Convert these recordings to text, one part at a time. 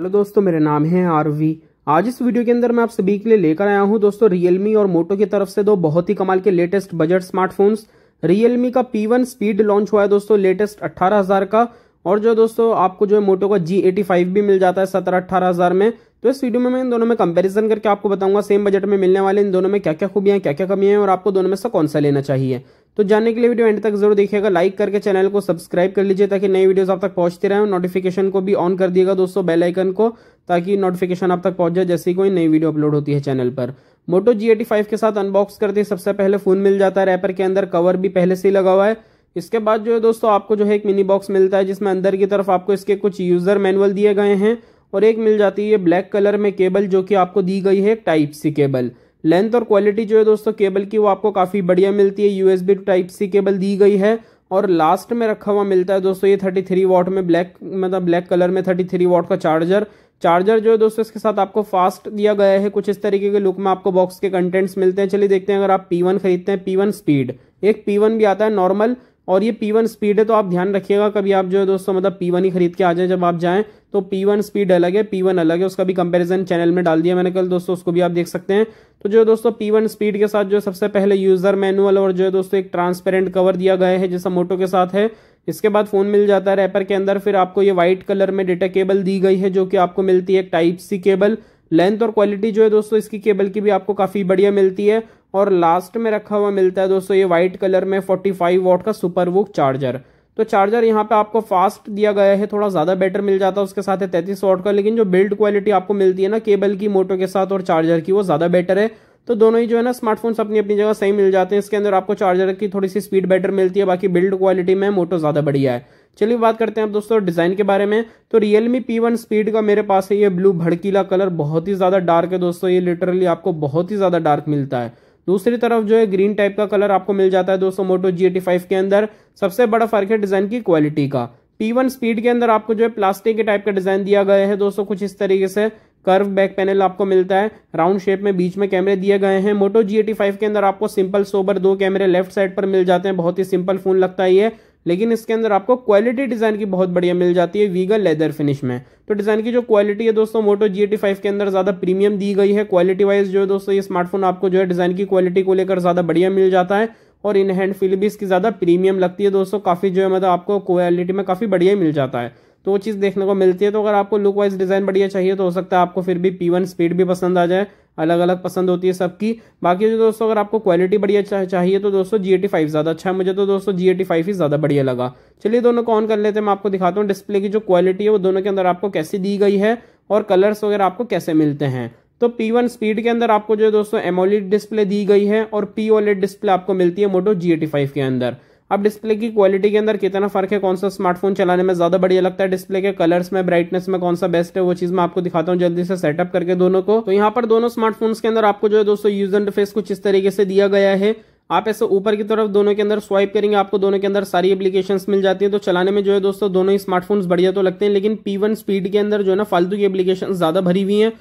hello दोस्तों मेरा नाम है आरवी आज इस वीडियो के अंदर मैं आप सभी के लिए लेकर आया हूं दोस्तों रियलमी और मोटो की तरफ से दो बहुत ही कमाल के लेटेस्ट बजट स्मार्टफोन्स रियलमी का P1 स्पीड लॉन्च हुआ है दोस्तों लेटेस्ट 18000 का और जो दोस्तों आपको जो है मोटो का G85 भी मिल जाता है सत्रह अट्ठारह हजार में तो इस वीडियो में मैं इन दोनों में कंपैरिजन करके आपको बताऊंगा सेम बजट में मिलने वाले इन दोनों में क्या क्या खूबियां क्या क्या कमियां हैं और आपको दोनों में से कौन सा लेना चाहिए तो जानने के लिए वीडियो एंड तक जरूर देखिएगा लाइक करके चैनल को सब्सक्राइब कर लीजिए ताकि नई वीडियोस आप तक पहुंचते रहें नोटिफिकेशन को भी ऑन कर दिएगा दोस्तों बेल आइकन को ताकि नोटिफिकेशन आप तक पहुंच जाए जैसे कोई नई वीडियो अपलोड होती है चैनल पर मोटो जी एटी फाइव के साथ अनबॉक्स करते सबसे पहले फोन मिल जाता है रैपर के अंदर कवर भी पहले से ही लगा हुआ है इसके बाद जो है दोस्तों आपको जो है एक मिनी बॉक्स मिलता है जिसमें अंदर की तरफ आपको इसके कुछ यूजर मैनुअल दिए गए हैं और एक मिल जाती है ब्लैक कलर में केबल जो कि आपको दी गई है टाइप सी केबल लेंथ और क्वालिटी जो है दोस्तों केबल की वो आपको काफ़ी बढ़िया मिलती है यूएसबी टाइप सी केबल दी गई है और लास्ट में रखा हुआ मिलता है दोस्तों ये थर्टी थ्री वॉट में ब्लैक मतलब ब्लैक कलर में थर्टी थ्री वॉट का चार्जर चार्जर जो है दोस्तों इसके साथ आपको फास्ट दिया गया है कुछ इस तरीके के लुक में आपको बॉक्स के कंटेंट्स मिलते हैं चलिए देखते हैं अगर आप पी वन खरीदते हैं पी वन स्पीड एक पी वन भी आता है नॉर्मल और ये P1 स्पीड है तो आप ध्यान रखिएगा कभी आप जो है दोस्तों मतलब P1 ही खरीद के आ जाए जब आप जाएं तो P1 स्पीड अलग है P1 अलग है उसका भी कंपैरिजन चैनल में डाल दिया मैंने कल दोस्तों उसको भी आप देख सकते हैं तो जो दोस्तों P1 स्पीड के साथ जो है सबसे पहले यूज़र मैनुअल और जो है दोस्तों एक ट्रांसपेरेंट कवर दिया गया है जैसा मोटो के साथ है इसके बाद फ़ोन मिल जाता है रैपर के अंदर फिर आपको ये व्हाइट कलर में डेटा केबल दी गई है जो कि आपको मिलती है टाइप सी केबल लेंथ और क्वालिटी जो है दोस्तों इसकी केबल की भी आपको काफ़ी बढ़िया मिलती है और लास्ट में रखा हुआ मिलता है दोस्तों ये व्हाइट कलर में 45 वॉट का सुपर वुक चार्जर तो चार्जर यहाँ पे आपको फास्ट दिया गया है थोड़ा ज़्यादा बेटर मिल जाता है उसके साथ है तैंतीस वॉट का लेकिन जो बिल्ड क्वालिटी आपको मिलती है ना केबल की मोटो के साथ और चार्जर की वो ज़्यादा बेटर है तो दोनों ही जो है ना स्मार्टफोन्स अपनी अपनी जगह सही मिल जाते हैं इसके अंदर आपको चार्जर की थोड़ी सी स्पीड बेटर मिलती है बाकी बिल्ड क्वालिटी में मोटो ज़्यादा बढ़िया है चलिए बात करते हैं आप दोस्तों डिज़ाइन के बारे में तो रियलमी पी वन स्पीड का मेरे पास है ये ब्लू भड़कीला कलर बहुत ही ज़्यादा डार्क है दोस्तों ये लिटरली आपको बहुत ही ज़्यादा डार्क मिलता है दूसरी तरफ जो है ग्रीन टाइप का कलर आपको मिल जाता है दोस्तों मोटो जी एटी फाइव के अंदर सबसे बड़ा फर्क है डिजाइन की क्वालिटी का टी वन स्पीड के अंदर आपको जो है प्लास्टिक के टाइप का डिजाइन दिया गया है दोस्तों कुछ इस तरीके से कर्व बैक पैनल आपको मिलता है राउंड शेप में बीच में कैमरे दिए गए हैं मोटो जी एटी फाइव के अंदर आपको सिंपल सोबर दो कैमरे लेफ्ट साइड पर मिल जाते हैं बहुत ही सिंपल फोन लगता है ये लेकिन इसके अंदर आपको क्वालिटी डिज़ाइन की बहुत बढ़िया मिल जाती है वीगल लेदर फिनिश में तो डिज़ाइन की जो क्वालिटी है दोस्तों मोटो जी एटी फाइव के अंदर ज़्यादा प्रीमियम दी गई है क्वालिटी वाइज जो है दोस्तों ये स्मार्टफोन आपको जो है डिज़ाइन की क्वालिटी को लेकर ज़्यादा बढ़िया मिल जाता है और इन हैंड फील भी इसकी ज़्यादा प्रीमियम लगती है दोस्तों काफ़ी जो है मतलब आपको क्वालिटी में काफ़ी बढ़िया मिल जाता है तो वो चीज़ देखने को मिलती है तो अगर आपको लुक वाइज डिज़ाइन बढ़िया चाहिए तो हो सकता है आपको फिर भी पी वन स्पीड भी पसंद आ जाए अलग अलग पसंद होती है सबकी बाकी जो दोस्तों अगर आपको क्वालिटी बढ़िया चा, चाहिए तो दोस्तों जी एटी फाइव ज़्यादा अच्छा है मुझे तो दोस्तों जी एटी फाइव ही ज़्यादा बढ़िया लगा चलिए दोनों को ऑन कर लेते हैं मैं आपको दिखाता हूँ डिस्प्ले की जो क्वालिटी है वो दोनों के अंदर आपको कैसी दी गई है और कलर्स वगैरह आपको कैसे मिलते हैं तो P1 स्पीड के अंदर आपको जो है दोस्तों एमोलेड डिस्प्ले दी गई है और पी डिस्प्ले आपको मिलती है मोटो जी के अंदर अब डिस्प्ले की क्वालिटी के अंदर कितना फर्क है कौन सा स्मार्टफोन चलाने में ज़्यादा बढ़िया लगता है डिस्प्ले के कलर्स में ब्राइटनेस में कौन सा बेस्ट है वो चीज़ मैं आपको दिखाता हूँ जल्दी से सेटअप करके दोनों को तो यहाँ पर दोनों स्मार्टफोन के अंदर आपको जो है दोस्तों यूज एंड फेस कुछ इस तरीके से दिया गया है आप ऐसे ऊपर की तरफ दोनों के अंदर स्वाइप करेंगे आपको दोनों के अंदर सारी एप्लीकेशंस मिल जाती है तो चलाने में जो है दोस्तों दोनों ही स्मार्टफोन्स बढ़िया तो लगते हैं लेकिन P1 स्पीड के अंदर जो है ना फालतू की एप्लीकेशन ज़्यादा भरी हुई हैं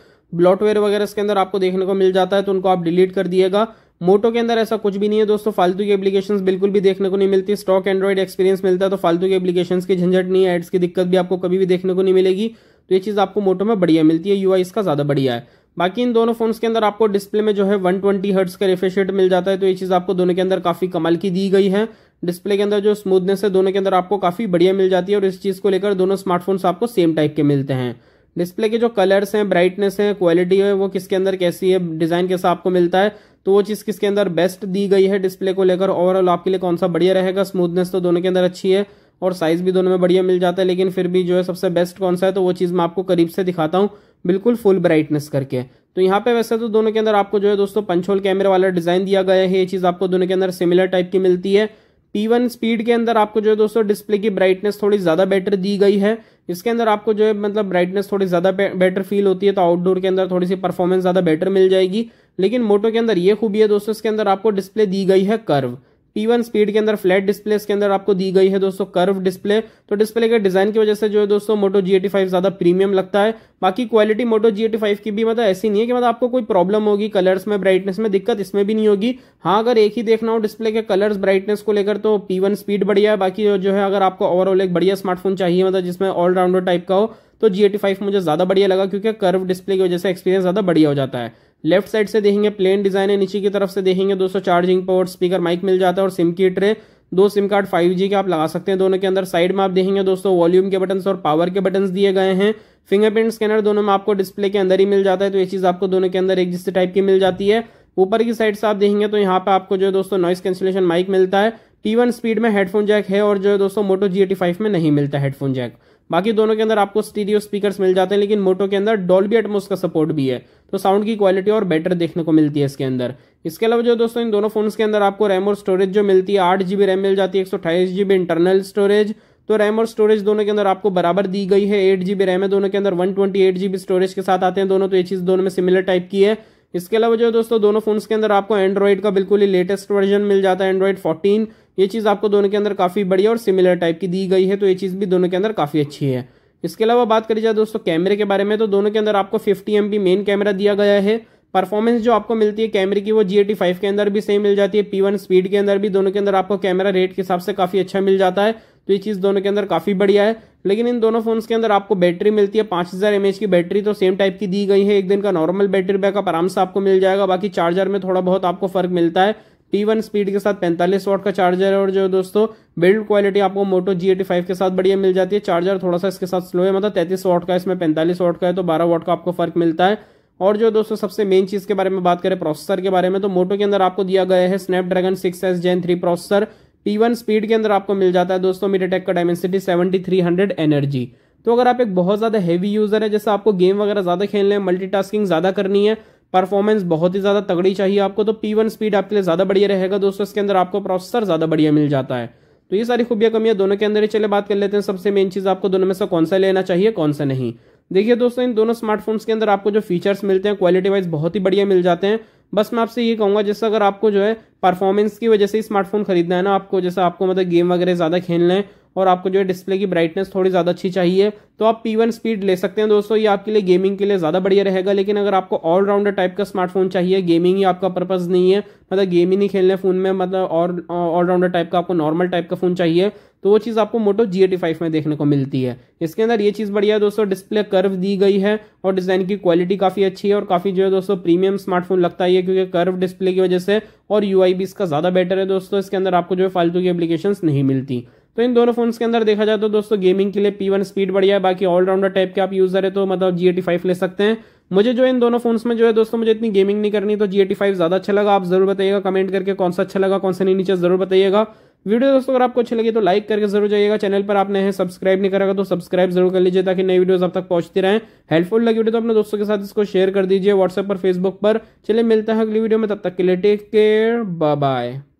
ब्लॉटवेयर वगैरह इसके अंदर आपको देखने को मिल जाता है तो उनको आप डिलीट कर दिएगा मोटो के अंदर ऐसा कुछ भी नहीं है दोस्तों फालतू की एप्लीकेशन बिल्कुल भी देखने को नहीं मिलती स्टॉक एंड्रॉइड एक्सपीरियंस मिलता है तो फालतू की एप्लीकेशन की झंझट नहीं है एड्स की दिक्कत भी आपको कभी भी देखने को नहीं मिलेगी तो ये चीज़ आपको मोटो में बढ़िया मिलती है यू इसका ज़्यादा बढ़िया है बाकी इन दोनों फोन्स के अंदर आपको डिस्प्ले में जो है 120 ट्वेंटी हर्ट्स का रिफ्रेश मिल जाता है तो ये चीज़ आपको दोनों के अंदर काफ़ी कमाल की दी गई है डिस्प्ले के अंदर जो स्मूथनेस है दोनों के अंदर आपको काफ़ी बढ़िया मिल जाती है और इस चीज़ को लेकर दोनों स्मार्टफोन्स आपको सेम टाइप के मिलते हैं डिस्प्ले के जो कलर्स हैं ब्राइटनेस है क्वालिटी है वो किसके अंदर कैसी है डिज़ाइन कैसा आपको मिलता है तो वो चीज़ किसके अंदर बेस्ट दी गई है डिस्प्ले को लेकर ओवरऑल आपके लिए कौन सा बढ़िया रहेगा स्मूथनेस तो दोनों के अंदर अच्छी है और साइज़ भी दोनों में बढ़िया मिल जाता है लेकिन फिर भी जो है सबसे बेस्ट कौन सा है तो वो चीज़ मैं आपको करीब से दिखाता हूँ बिल्कुल फुल ब्राइटनेस करके तो यहाँ पे वैसे तो दोनों के अंदर आपको जो है दोस्तों पंचोल कैमरे वाला डिज़ाइन दिया गया है ये चीज़ आपको दोनों के अंदर सिमिलर टाइप की मिलती है P1 स्पीड के अंदर आपको जो है दोस्तों डिस्प्ले की ब्राइटनेस थोड़ी ज़्यादा बेटर दी गई है इसके अंदर आपको जो है मतलब ब्राइटनेस थोड़ी ज़्यादा बेटर फील होती है तो आउटडोर के अंदर थोड़ी सी परफॉर्मेंस ज़्यादा बेटर मिल जाएगी लेकिन मोटो के अंदर ये खूबी है दोस्तों इसके अंदर आपको डिस्प्ले दी गई है कर्व टी स्पीड के अंदर फ्लैट डिस्प्ले के अंदर आपको दी गई है दोस्तों कर्व डिस्प्ले तो डिस्प्ले के डिजाइन की वजह से जो है दोस्तों मोटो जी ज्यादा प्रीमियम लगता है बाकी क्वालिटी मोटो जी की भी मतलब ऐसी नहीं है कि मतलब आपको कोई प्रॉब्लम होगी कलर्स में ब्राइटनेस में दिक्कत इसमें भी नहीं होगी हाँ अगर एक ही देखना हो डिस्प्ले के कलर्स ब्राइटनेस को लेकर तो पी स्पीड बढ़िया है बाकी जो है अगर आपको ओवरऑल एक बढ़िया स्मार्टफोन चाहिए मतलब जिसमें ऑलराउंडर टाइप का हो तो जी मुझे ज़्यादा बढ़िया लगा क्योंकि कर्व डिस्प्ले की वजह से एक्सपीरियंस ज़्यादा बढ़िया हो जाता है लेफ्ट साइड से देखेंगे प्लेन डिजाइन है नीचे की तरफ से देखेंगे दोस्तों चार्जिंग पोर्ट स्पीकर माइक मिल जाता है और सिम की ट्रे दो सिम कार्ड 5G के आप लगा सकते हैं दोनों के अंदर साइड में आप देखेंगे दोस्तों वॉल्यूम के बटन और पावर के बटन दिए गए हैं फिंगरप्रिंट स्कैनर दोनों में आपको डिस्प्ले के अंदर ही मिल जाता है तो ये चीज़ आपको दोनों के अंदर एक जिस टाइप की मिल जाती है ऊपर की साइड से आप देखेंगे तो यहाँ पे आपको जो है दोस्तों नॉइस कैंसिलेशन माइक मिलता है टी वन स्पीड में हेडफोन जैक है और जो है दोस्तों मोटो जी एटी फाइव में नहीं मिलता हेडफोन जैक बाकी दोनों के अंदर आपको स्टीरियो स्पीकर्स मिल जाते हैं लेकिन मोटो के अंदर डॉल्बी एटमोस का सपोर्ट भी है तो साउंड की क्वालिटी और बेटर देखने को मिलती है इसके अंदर इसके अलावा जो दोस्तों इन दोनों फोन्स के अंदर आपको रैम और स्टोरेज जो मिलती है आठ जीबी रैम मिल जाती है एक सौ जीबी इंटरनल स्टोरेज तो रैम और स्टोरेज दोनों के अंदर आपको बराबर दी गई है एट जीबी रैम है दोनों के अंदर one twenty eight GB storage के साथ आते हैं दोनों तो ये चीज़ दोनों में सिमिलर टाइप की है इसके अलावा जो है दोस्तों दोनों फोन्स के अंदर आपको एंड्रॉइड का बिल्कुल ही लेटेस्ट वर्जन मिल जाता है एंड्रॉइड फोर्टीन ये चीज़ आपको दोनों के अंदर काफ़ी बढ़िया और सिमिलर टाइप की दी गई है तो ये चीज़ भी दोनों के अंदर काफ़ी अच्छी है इसके अलावा बात करी जाए दोस्तों कैमरे के बारे में तो दोनों के अंदर आपको फिफ्टी एम मेन कैमरा दिया गया है परफॉर्मेंस जो आपको मिलती है कैमरे की वो जी एटी फाइव के अंदर भी सेम मिल जाती है पी वन स्पीड के अंदर भी दोनों के अंदर आपको कैमरा रेट के हिसाब से काफ़ी अच्छा मिल जाता है तो ये चीज़ दोनों के अंदर काफ़ी बढ़िया है लेकिन इन दोनों फोन्स के अंदर आपको बैटरी मिलती है पांच हज़ार एमएच की बैटरी तो सेम टाइप की दी गई है एक दिन का नॉर्मल बैटरी बैकअप आराम से आपको मिल जाएगा बाकी चार्जर में थोड़ा बहुत आपको फर्क मिलता है पी वन स्पीड के साथ पैंतालीस वॉट का चार्जर है और जो दोस्तों बिल्ड क्वालिटी आपको मोटो जी एटी फाइव के साथ बढ़िया मिल जाती है चार्जर थोड़ा सा इसके साथ स्लो है मतलब तैतीस वॉट का इसमें पैंतालीस वॉट का है तो बारह वॉट का आपको फर्क मिलता है और जो दोस्तों सबसे मेन चीज़ के बारे में बात करें प्रोसेसर के बारे में तो मोटो के अंदर आपको दिया गया है Snapdragon six S gen three processor P one speed के अंदर आपको मिल जाता है दोस्तों टेक का Dimensity seventy three hundred energy तो अगर आप एक बहुत ज़्यादा हैवी यूज़र है जैसे आपको गेम वगैरह ज़्यादा खेलने हैं मल्टीटास्किंग ज़्यादा करनी है परफॉर्मेंस बहुत ही ज़्यादा तगड़ी चाहिए आपको तो पी स्पीड आपके लिए ज़्यादा बढ़िया रहेगा दोस्तों इसके अंदर आपको प्रोसेसर ज़्यादा बढ़िया मिल जाता है तो ये सारी खुबिया कमियां दोनों के अंदर ही चले बात कर लेते हैं सबसे मेन चीज़ आपको दोनों में से कौन सा लेना चाहिए कौन सा नहीं देखिए दोस्तों इन दोनों स्मार्टफोन्स के अंदर आपको जो फीचर्स मिलते हैं क्वालिटी वाइज बहुत ही बढ़िया मिल जाते हैं बस मैं आपसे ये कहूँगा जैसे अगर आपको जो है परफॉर्मेंस की वजह से स्मार्टफोन खरीदना है ना आपको जैसे आपको मतलब गेम वगैरह ज़्यादा खेलना है और आपको जो है डिस्प्ले की ब्राइटनेस थोड़ी ज़्यादा अच्छी चाहिए तो आप पी वन स्पीड ले सकते हैं दोस्तों ये आपके लिए गेमिंग के लिए ज़्यादा बढ़िया रहेगा लेकिन अगर आपको ऑलराउंडर टाइप का स्मार्टफोन चाहिए गेमिंग ही आपका पर्पज़ नहीं है मतलब गेम ही नहीं खेलने फ़ोन में मतलब और ऑलराउंडर टाइप का आपको नॉर्मल टाइप का फ़ोन चाहिए तो वो चीज़ आपको मोटो जी एटी फाइव में देखने को मिलती है इसके अंदर ये चीज़ बढ़िया है दोस्तों डिस्प्ले कर्व दी गई है और डिज़ाइन की क्वालिटी काफ़ी अच्छी है और काफ़ी जो है दोस्तों प्रीमियम स्मार्टफोन लगता है क्योंकि कर्व डिस्प्ले की वजह से और यू भी इसका ज़्यादा बेटर है दोस्तों इसके अंदर आपको जो है फालतू की एप्लीकेशन नहीं मिलती तो इन दोनों फोन्स के अंदर देखा जाए तो दोस्तों गेमिंग के लिए पी वन स्पीड बढ़िया है बाकी ऑलराउंडर टाइप के आप यूजर है तो मतलब जी एटी फाइव ले सकते हैं मुझे जो इन दोनों फोन्स में जो है दोस्तों मुझे इतनी गेमिंग नहीं करनी तो जी एटी फाइव ज्यादा अच्छा लगा आप जरूर बताइएगा कमेंट करके कौन सा अच्छा लगा कौन सा नहीं नीचे जरूर बताइएगा वीडियो दोस्तों अगर आपको अच्छी लगी तो लाइक करके जरूर जाइएगा चैनल पर आपने है सब्सक्राइब नहीं करा तो सब्सक्राइब जरूर कर लीजिए ताकि नई वीडियो आप तक पहुंचती रहे हेल्पफुल लगी वीडियो तो अपने दोस्तों के साथ इसको शेयर कर दीजिए व्हाट्सएप पर फेसबुक पर चलिए मिलते हैं अगली वीडियो में तब तक के लिए टेक केयर बाय